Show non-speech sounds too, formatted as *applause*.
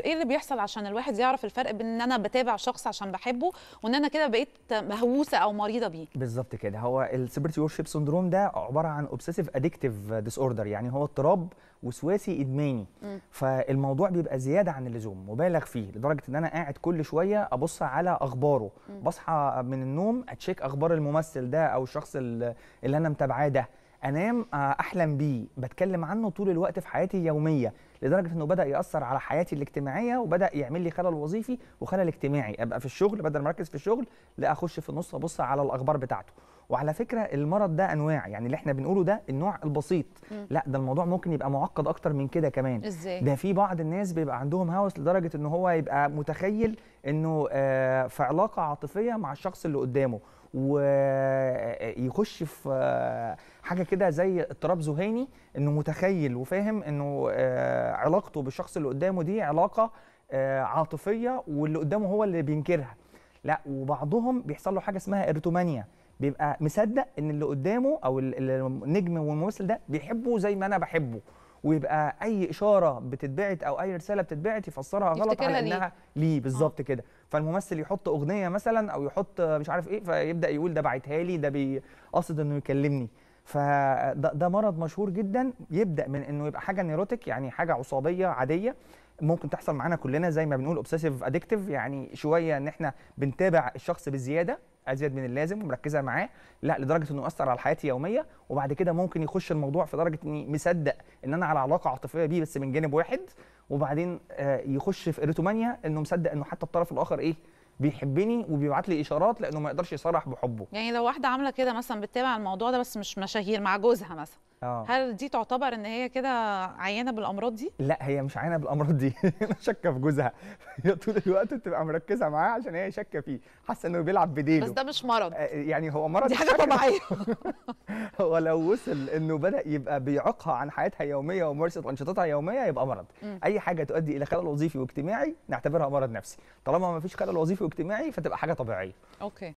ايه اللي بيحصل عشان الواحد يعرف الفرق بين ان انا بتابع شخص عشان بحبه وان انا كده بقيت مهووسه او مريضه بيه بالظبط كده هو السبرتي وورشيب سندروم ده عباره عن اوبسيسيف اديكتيف ديس اوردر يعني هو اضطراب وسواسي ادماني م. فالموضوع بيبقى زياده عن اللزوم مبالغ فيه لدرجه ان انا قاعد كل شويه ابص على اخباره م. بصحى من النوم اتشيك اخبار الممثل ده او الشخص اللي انا متابعاه ده انام آه، احلم بيه بتكلم عنه طول الوقت في حياتي اليوميه لدرجه انه بدا ياثر على حياتي الاجتماعيه وبدا يعمل لي خلل وظيفي وخلل اجتماعي ابقى في الشغل بدل ما اركز في الشغل لا اخش في النص ابص على الاخبار بتاعته وعلى فكره المرض ده انواع يعني اللي احنا بنقوله ده النوع البسيط مم. لا ده الموضوع ممكن يبقى معقد اكتر من كده كمان إزاي؟ ده في بعض الناس بيبقى عندهم هوس لدرجه ان هو يبقى متخيل انه آه في علاقه عاطفيه مع الشخص اللي قدامه ويخش آه، آه، في آه، حاجه كده زي اضطراب ذهاني انه متخيل وفاهم انه علاقته بالشخص اللي قدامه دي علاقه عاطفيه واللي قدامه هو اللي بينكرها لا وبعضهم بيحصل له حاجه اسمها ارتومانيا بيبقى مصدق ان اللي قدامه او النجم والممثل ده بيحبه زي ما انا بحبه ويبقى اي اشاره بتتبعت او اي رساله بتتبعت يفسرها غلط على انها ليه بالظبط آه. كده فالممثل يحط اغنيه مثلا او يحط مش عارف ايه فيبدا يقول ده بعتها لي ده بيقصد انه يكلمني فده ده مرض مشهور جدا يبدا من انه يبقى حاجه نيروتيك يعني حاجه عصابيه عاديه ممكن تحصل معانا كلنا زي ما بنقول اوبسيسيف اديكتيف يعني شويه ان احنا بنتابع الشخص بزياده ازيد من اللازم ومركزه معاه لا لدرجه انه اثر على حياتي يوميه وبعد كده ممكن يخش الموضوع في درجه اني مصدق ان انا على علاقه عاطفيه بيه بس من جانب واحد وبعدين آه، يخش في ايروتومانيا انه مصدق انه حتى الطرف الاخر ايه بيحبني وبيبعت لي اشارات لانه ما يقدرش يصرح بحبه يعني لو واحده عامله كده مثلا بتتابع الموضوع ده بس مش مشاهير مع جوزها مثلا أوه. هل دي تعتبر ان هي كده عيانه بالامراض دي لا هي مش عيانه بالامراض دي *laughs* انا شاكه في جوزها هي طول الوقت بتبقى مركزه معاه عشان هي شاكه فيه حاسه انه بيلعب بديله بس ده مش مرض آه، يعني هو مرض دي حاجه طبيعيه *laughs* هو لو وصل انه بدا يبقى بيعيقها عن حياتها اليوميه وممارسه انشطتها اليوميه يبقى مرض م. اي حاجه تؤدي الى خلل وظيفي واجتماعي نعتبرها مرض نفسي طالما ما فيش خلل وظيفي واجتماعي فتبقى حاجه طبيعيه اوكي